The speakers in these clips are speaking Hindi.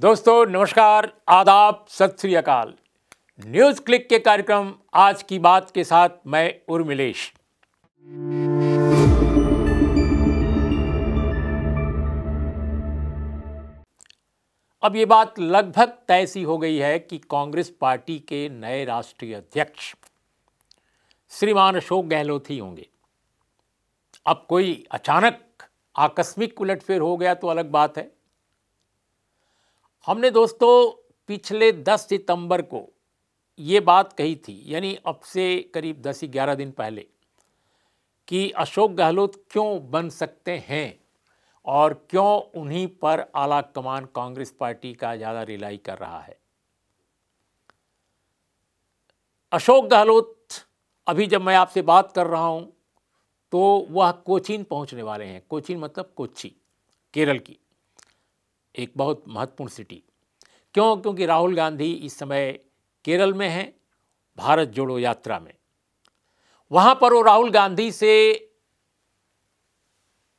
दोस्तों नमस्कार आदाब सत श्री अकाल न्यूज़ क्लिक के कार्यक्रम आज की बात के साथ मैं उर्मिलेश अब ये बात लगभग तय सी हो गई है कि कांग्रेस पार्टी के नए राष्ट्रीय अध्यक्ष श्रीमान अशोक गहलोत ही होंगे अब कोई अचानक आकस्मिक उलटफेर हो गया तो अलग बात है हमने दोस्तों पिछले 10 सितंबर को ये बात कही थी यानी अब से करीब 10-11 दिन पहले कि अशोक गहलोत क्यों बन सकते हैं और क्यों उन्हीं पर आला कमान कांग्रेस पार्टी का ज़्यादा रिलाई कर रहा है अशोक गहलोत अभी जब मैं आपसे बात कर रहा हूँ तो वह कोचीन पहुंचने वाले हैं कोचीन मतलब कोच्ची केरल की एक बहुत महत्वपूर्ण सिटी क्यों क्योंकि राहुल गांधी इस समय केरल में हैं भारत जोड़ो यात्रा में वहाँ पर वो राहुल गांधी से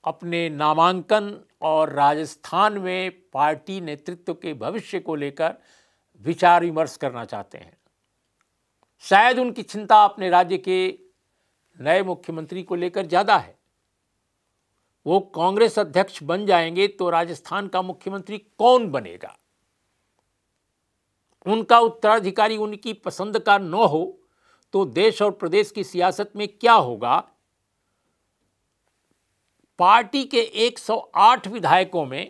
अपने नामांकन और राजस्थान में पार्टी नेतृत्व के भविष्य को लेकर विचार विमर्श करना चाहते हैं शायद उनकी चिंता अपने राज्य के नए मुख्यमंत्री को लेकर ज़्यादा है वो कांग्रेस अध्यक्ष बन जाएंगे तो राजस्थान का मुख्यमंत्री कौन बनेगा उनका उत्तराधिकारी उनकी पसंद का न हो तो देश और प्रदेश की सियासत में क्या होगा पार्टी के 108 विधायकों में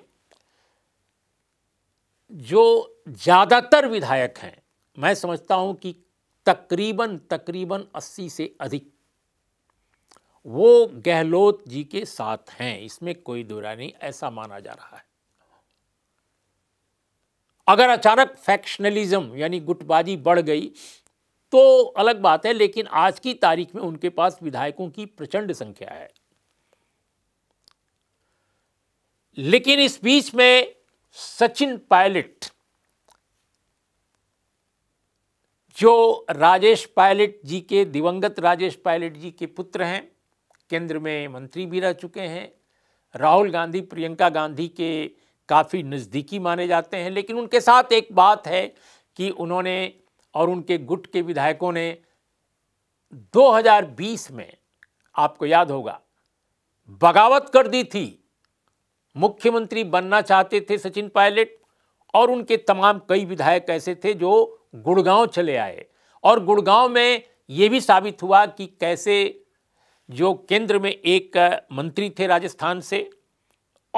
जो ज़्यादातर विधायक हैं मैं समझता हूं कि तकरीबन तकरीबन 80 से अधिक वो गहलोत जी के साथ हैं इसमें कोई दुरा नहीं ऐसा माना जा रहा है अगर अचानक फैक्शनलिज्म यानी गुटबाजी बढ़ गई तो अलग बात है लेकिन आज की तारीख में उनके पास विधायकों की प्रचंड संख्या है लेकिन इस बीच में सचिन पायलट जो राजेश पायलट जी के दिवंगत राजेश पायलट जी के पुत्र हैं केंद्र में मंत्री भी रह चुके हैं राहुल गांधी प्रियंका गांधी के काफ़ी नज़दीकी माने जाते हैं लेकिन उनके साथ एक बात है कि उन्होंने और उनके गुट के विधायकों ने 2020 में आपको याद होगा बगावत कर दी थी मुख्यमंत्री बनना चाहते थे सचिन पायलट और उनके तमाम कई विधायक ऐसे थे जो गुड़गांव चले आए और गुड़गांव में ये भी साबित हुआ कि कैसे जो केंद्र में एक मंत्री थे राजस्थान से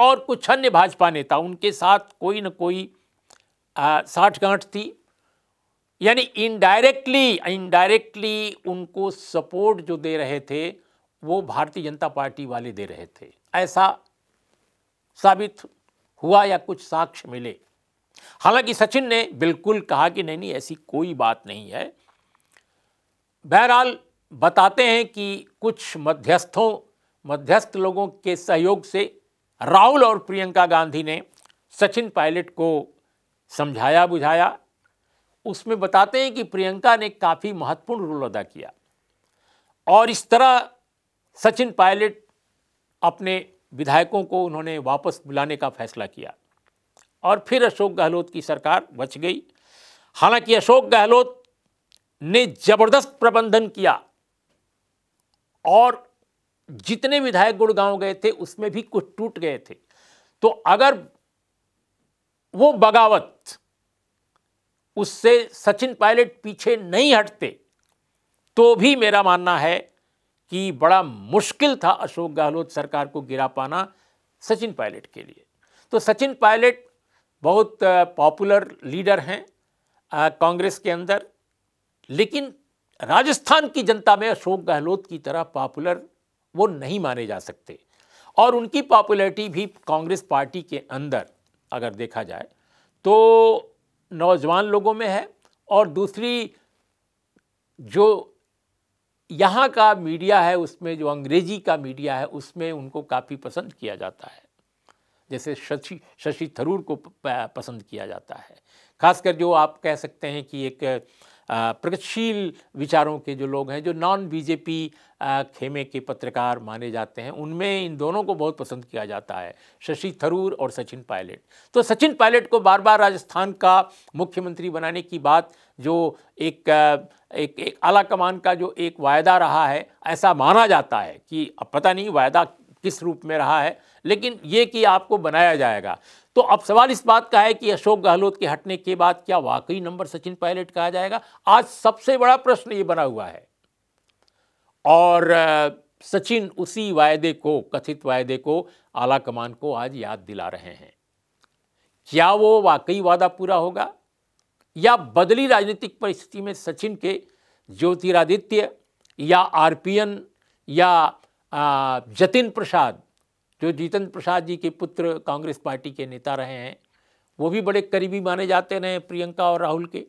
और कुछ अन्य भाजपा नेता उनके साथ कोई न कोई साठ गांठ थी यानी इनडायरेक्टली इनडायरेक्टली उनको सपोर्ट जो दे रहे थे वो भारतीय जनता पार्टी वाले दे रहे थे ऐसा साबित हुआ या कुछ साक्ष्य मिले हालांकि सचिन ने बिल्कुल कहा कि नहीं नहीं ऐसी कोई बात नहीं है बहरहाल बताते हैं कि कुछ मध्यस्थों मध्यस्थ लोगों के सहयोग से राहुल और प्रियंका गांधी ने सचिन पायलट को समझाया बुझाया उसमें बताते हैं कि प्रियंका ने काफ़ी महत्वपूर्ण रोल अदा किया और इस तरह सचिन पायलट अपने विधायकों को उन्होंने वापस बुलाने का फैसला किया और फिर अशोक गहलोत की सरकार बच गई हालांकि अशोक गहलोत ने जबरदस्त प्रबंधन किया और जितने विधायक गुड़गांव गए थे उसमें भी कुछ टूट गए थे तो अगर वो बगावत उससे सचिन पायलट पीछे नहीं हटते तो भी मेरा मानना है कि बड़ा मुश्किल था अशोक गहलोत सरकार को गिरा पाना सचिन पायलट के लिए तो सचिन पायलट बहुत पॉपुलर लीडर हैं कांग्रेस के अंदर लेकिन राजस्थान की जनता में अशोक गहलोत की तरह पॉपुलर वो नहीं माने जा सकते और उनकी पॉपुलैरिटी भी कांग्रेस पार्टी के अंदर अगर देखा जाए तो नौजवान लोगों में है और दूसरी जो यहाँ का मीडिया है उसमें जो अंग्रेजी का मीडिया है उसमें उनको काफ़ी पसंद किया जाता है जैसे शशि शशि थरूर को पसंद किया जाता है खासकर जो आप कह सकते हैं कि एक प्रगतिशील विचारों के जो लोग हैं जो नॉन बीजेपी खेमे के पत्रकार माने जाते हैं उनमें इन दोनों को बहुत पसंद किया जाता है शशि थरूर और सचिन पायलट तो सचिन पायलट को बार बार राजस्थान का मुख्यमंत्री बनाने की बात जो एक एक, एक आला कमान का जो एक वायदा रहा है ऐसा माना जाता है कि अब पता नहीं वायदा किस रूप में रहा है लेकिन ये कि आपको बनाया जाएगा तो अब सवाल इस बात का है कि अशोक गहलोत के हटने के बाद क्या वाकई नंबर सचिन पायलट कहा जाएगा आज सबसे बड़ा प्रश्न ये बना हुआ है और सचिन उसी वायदे को कथित वायदे को आला कमान को आज याद दिला रहे हैं क्या वो वाकई वादा पूरा होगा या बदली राजनीतिक परिस्थिति में सचिन के ज्योतिरादित्य या आरपीएन या जतिन प्रसाद जो जितेंद्र प्रसाद जी के पुत्र कांग्रेस पार्टी के नेता रहे हैं वो भी बड़े करीबी माने जाते रहे प्रियंका और राहुल के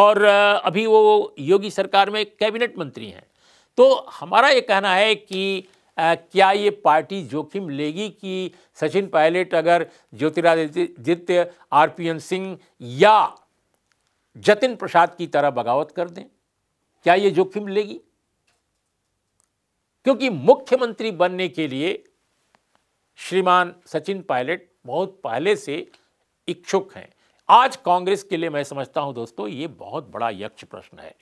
और अभी वो योगी सरकार में कैबिनेट मंत्री हैं तो हमारा ये कहना है कि आ, क्या ये पार्टी जोखिम लेगी कि सचिन पायलट अगर Jyotiraditya R P N Singh या जतिन प्रसाद की तरह बगावत कर दें क्या ये जोखिम लेगी क्योंकि मुख्यमंत्री बनने के लिए श्रीमान सचिन पायलट बहुत पहले से इच्छुक हैं आज कांग्रेस के लिए मैं समझता हूं दोस्तों ये बहुत बड़ा यक्ष प्रश्न है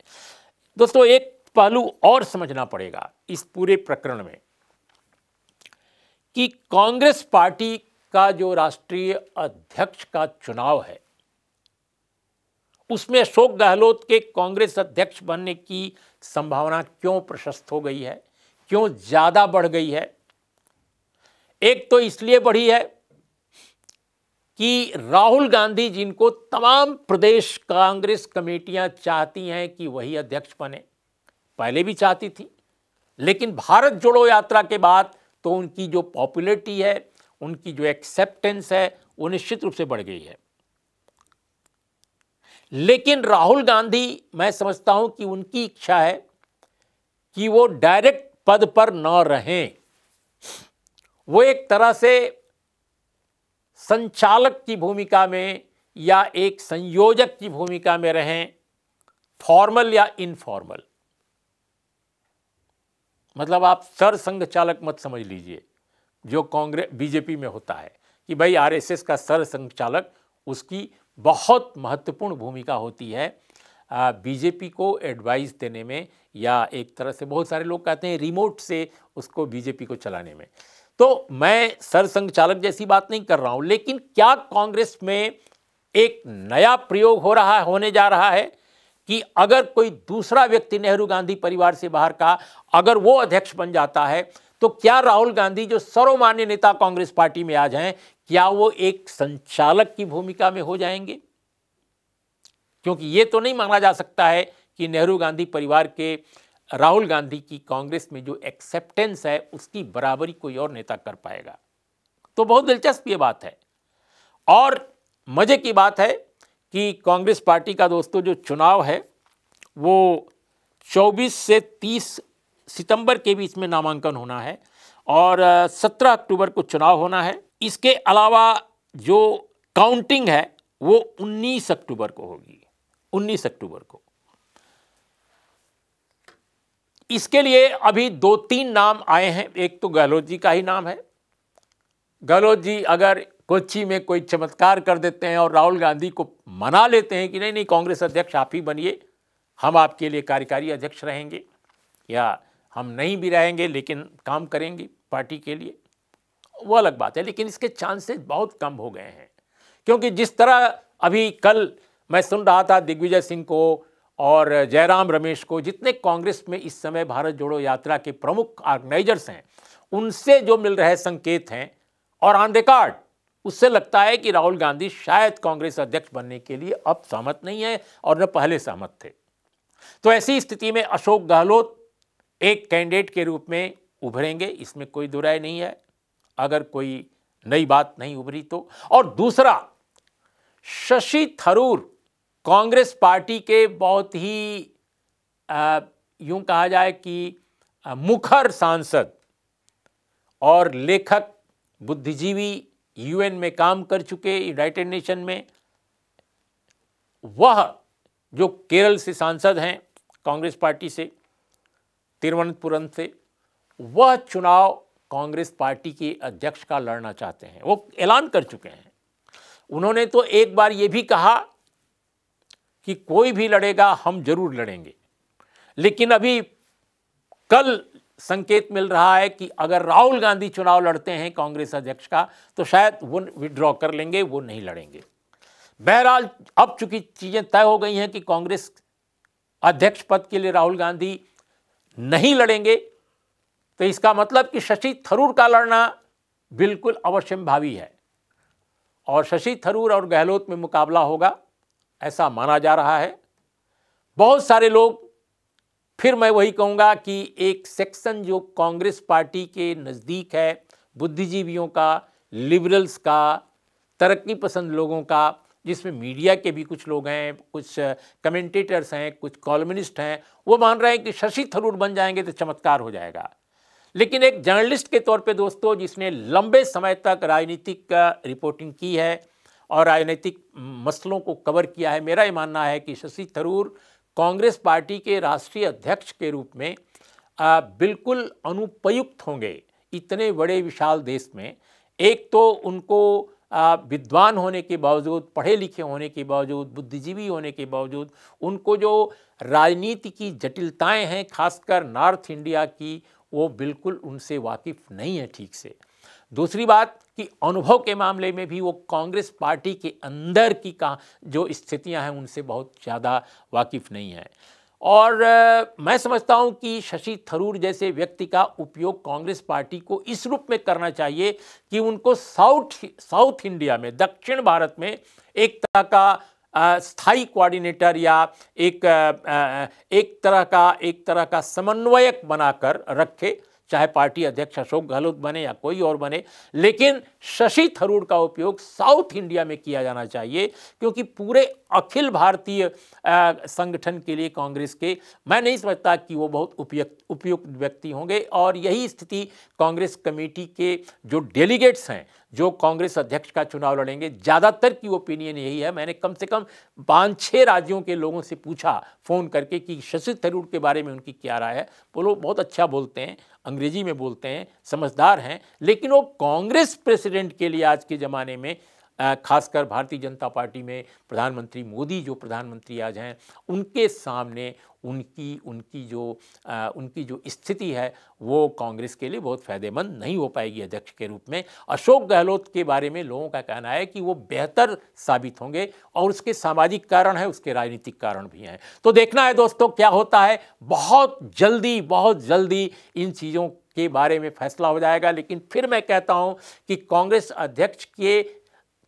दोस्तों एक पहलू और समझना पड़ेगा इस पूरे प्रकरण में कि कांग्रेस पार्टी का जो राष्ट्रीय अध्यक्ष का चुनाव है उसमें अशोक गहलोत के कांग्रेस अध्यक्ष बनने की संभावना क्यों प्रशस्त हो गई है क्यों ज़्यादा बढ़ गई है एक तो इसलिए बढ़ी है कि राहुल गांधी जिनको तमाम प्रदेश कांग्रेस कमेटियां चाहती हैं कि वही अध्यक्ष बने पहले भी चाहती थी लेकिन भारत जोड़ो यात्रा के बाद तो उनकी जो पॉपुलरिटी है उनकी जो एक्सेप्टेंस है वो निश्चित रूप से बढ़ गई है लेकिन राहुल गांधी मैं समझता हूं कि उनकी इच्छा है कि वो डायरेक्ट पद पर न रहें वो एक तरह से संचालक की भूमिका में या एक संयोजक की भूमिका में रहें फॉर्मल या इनफॉर्मल मतलब आप सर संघ चालक मत समझ लीजिए जो कांग्रेस बीजेपी में होता है कि भाई आरएसएस का सर संघ चालक उसकी बहुत महत्वपूर्ण भूमिका होती है बीजेपी को एडवाइस देने में या एक तरह से बहुत सारे लोग कहते हैं रिमोट से उसको बीजेपी को चलाने में तो मैं सरसंघ चालक जैसी बात नहीं कर रहा हूं लेकिन क्या कांग्रेस में एक नया प्रयोग हो रहा होने जा रहा है कि अगर कोई दूसरा व्यक्ति नेहरू गांधी परिवार से बाहर का अगर वो अध्यक्ष बन जाता है तो क्या राहुल गांधी जो सर्वमान्य नेता कांग्रेस पार्टी में आ जाएं क्या वो एक संचालक की भूमिका में हो जाएंगे क्योंकि ये तो नहीं माना जा सकता है कि नेहरू गांधी परिवार के राहुल गांधी की कांग्रेस में जो एक्सेप्टेंस है उसकी बराबरी कोई और नेता कर पाएगा तो बहुत दिलचस्प ये बात है और मज़े की बात है कि कांग्रेस पार्टी का दोस्तों जो चुनाव है वो 24 से 30 सितंबर के बीच में नामांकन होना है और 17 अक्टूबर को चुनाव होना है इसके अलावा जो काउंटिंग है वो 19 अक्टूबर को होगी 19 अक्टूबर को इसके लिए अभी दो तीन नाम आए हैं एक तो गहलोत जी का ही नाम है गहलोत जी अगर कोच्चि में कोई चमत्कार कर देते हैं और राहुल गांधी को मना लेते हैं कि नहीं नहीं कांग्रेस अध्यक्ष आप ही बनिए हम आपके लिए कार्यकारी अध्यक्ष रहेंगे या हम नहीं भी रहेंगे लेकिन काम करेंगे पार्टी के लिए वो अलग बात है लेकिन इसके चांसेस बहुत कम हो गए हैं क्योंकि जिस तरह अभी कल मैं सुन रहा था दिग्विजय सिंह को और जयराम रमेश को जितने कांग्रेस में इस समय भारत जोड़ो यात्रा के प्रमुख ऑर्गेनाइजर्स हैं उनसे जो मिल रहे संकेत हैं और ऑन रिकॉर्ड उससे लगता है कि राहुल गांधी शायद कांग्रेस अध्यक्ष बनने के लिए अब सहमत नहीं है और न पहले सहमत थे तो ऐसी स्थिति में अशोक गहलोत एक कैंडिडेट के रूप में उभरेंगे इसमें कोई दुराय नहीं है अगर कोई नई बात नहीं उभरी तो और दूसरा शशि थरूर कांग्रेस पार्टी के बहुत ही यूं कहा जाए कि मुखर सांसद और लेखक बुद्धिजीवी यूएन में काम कर चुके यूनाइटेड नेशन में वह जो केरल से सांसद हैं कांग्रेस पार्टी से तिरुवनंतपुरम से वह चुनाव कांग्रेस पार्टी के अध्यक्ष का लड़ना चाहते हैं वो ऐलान कर चुके हैं उन्होंने तो एक बार ये भी कहा कि कोई भी लड़ेगा हम जरूर लड़ेंगे लेकिन अभी कल संकेत मिल रहा है कि अगर राहुल गांधी चुनाव लड़ते हैं कांग्रेस अध्यक्ष का तो शायद वो विड्रॉ कर लेंगे वो नहीं लड़ेंगे बहरहाल अब चूंकि चीज़ें तय हो गई हैं कि कांग्रेस अध्यक्ष पद के लिए राहुल गांधी नहीं लड़ेंगे तो इसका मतलब कि शशि थरूर का लड़ना बिल्कुल भावी है और शशि थरूर और गहलोत में मुकाबला होगा ऐसा माना जा रहा है बहुत सारे लोग फिर मैं वही कहूँगा कि एक सेक्शन जो कांग्रेस पार्टी के नज़दीक है बुद्धिजीवियों का लिबरल्स का तरक्की पसंद लोगों का जिसमें मीडिया के भी कुछ लोग हैं कुछ कमेंटेटर्स हैं कुछ कॉलमिनिस्ट हैं वो मान रहे हैं कि शशि थरूर बन जाएंगे तो चमत्कार हो जाएगा लेकिन एक जर्नलिस्ट के तौर पे दोस्तों जिसने लंबे समय तक राजनीतिक रिपोर्टिंग की है और राजनीतिक मसलों को कवर किया है मेरा ये मानना है कि शशि थरूर कांग्रेस पार्टी के राष्ट्रीय अध्यक्ष के रूप में आ, बिल्कुल अनुपयुक्त होंगे इतने बड़े विशाल देश में एक तो उनको विद्वान होने के बावजूद पढ़े लिखे होने के बावजूद बुद्धिजीवी होने के बावजूद उनको जो राजनीति की जटिलताएं हैं खासकर नॉर्थ इंडिया की वो बिल्कुल उनसे वाकिफ़ नहीं है ठीक से दूसरी बात कि अनुभव के मामले में भी वो कांग्रेस पार्टी के अंदर की का जो स्थितियां हैं उनसे बहुत ज़्यादा वाकिफ नहीं है और आ, मैं समझता हूं कि शशि थरूर जैसे व्यक्ति का उपयोग कांग्रेस पार्टी को इस रूप में करना चाहिए कि उनको साउथ साउथ इंडिया में दक्षिण भारत में एक तरह का स्थायी कोऑर्डिनेटर या एक एक तरह का एक तरह का समन्वयक बनाकर रखे चाहे पार्टी अध्यक्ष अशोक गहलोत बने या कोई और बने लेकिन शशि थरूर का उपयोग साउथ इंडिया में किया जाना चाहिए क्योंकि पूरे अखिल भारतीय संगठन के लिए कांग्रेस के मैं नहीं समझता कि वो बहुत उपयुक्त उपयुक्त व्यक्ति होंगे और यही स्थिति कांग्रेस कमेटी के जो डेलीगेट्स हैं जो कांग्रेस अध्यक्ष का चुनाव लड़ेंगे ज़्यादातर की ओपिनियन यही है मैंने कम से कम पाँच छः राज्यों के लोगों से पूछा फ़ोन करके कि शशि थरूर के बारे में उनकी क्या राय है बोलो बहुत अच्छा बोलते हैं अंग्रेजी में बोलते हैं समझदार हैं लेकिन वो कांग्रेस प्रेसिडेंट के लिए आज के ज़माने में खासकर भारतीय जनता पार्टी में प्रधानमंत्री मोदी जो प्रधानमंत्री आज हैं उनके सामने उनकी उनकी जो आ, उनकी जो स्थिति है वो कांग्रेस के लिए बहुत फ़ायदेमंद नहीं हो पाएगी अध्यक्ष के रूप में अशोक गहलोत के बारे में लोगों का कहना है कि वो बेहतर साबित होंगे और उसके सामाजिक कारण हैं उसके राजनीतिक कारण भी हैं तो देखना है दोस्तों क्या होता है बहुत जल्दी बहुत जल्दी इन चीज़ों के बारे में फैसला हो जाएगा लेकिन फिर मैं कहता हूं कि कांग्रेस अध्यक्ष के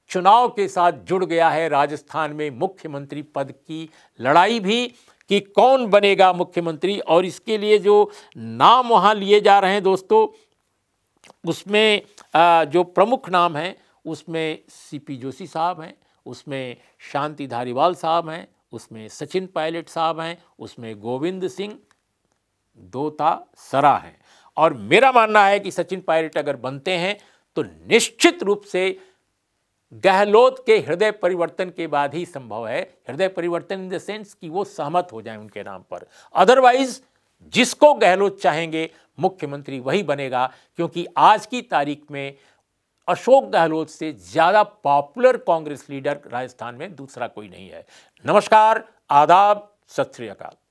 चुनाव के साथ जुड़ गया है राजस्थान में मुख्यमंत्री पद की लड़ाई भी कि कौन बनेगा मुख्यमंत्री और इसके लिए जो नाम वहाँ लिए जा रहे हैं दोस्तों उसमें जो प्रमुख नाम हैं उसमें सीपी जोशी साहब हैं उसमें शांति धारीवाल साहब हैं उसमें सचिन पायलट साहब हैं उसमें गोविंद सिंह दोता सरा हैं और मेरा मानना है कि सचिन पायलट अगर बनते हैं तो निश्चित रूप से गहलोत के हृदय परिवर्तन के बाद ही संभव है हृदय परिवर्तन इन द सेंस कि वो सहमत हो जाए उनके नाम पर अदरवाइज जिसको गहलोत चाहेंगे मुख्यमंत्री वही बनेगा क्योंकि आज की तारीख में अशोक गहलोत से ज़्यादा पॉपुलर कांग्रेस लीडर राजस्थान में दूसरा कोई नहीं है नमस्कार आदाब सत श्रीकाल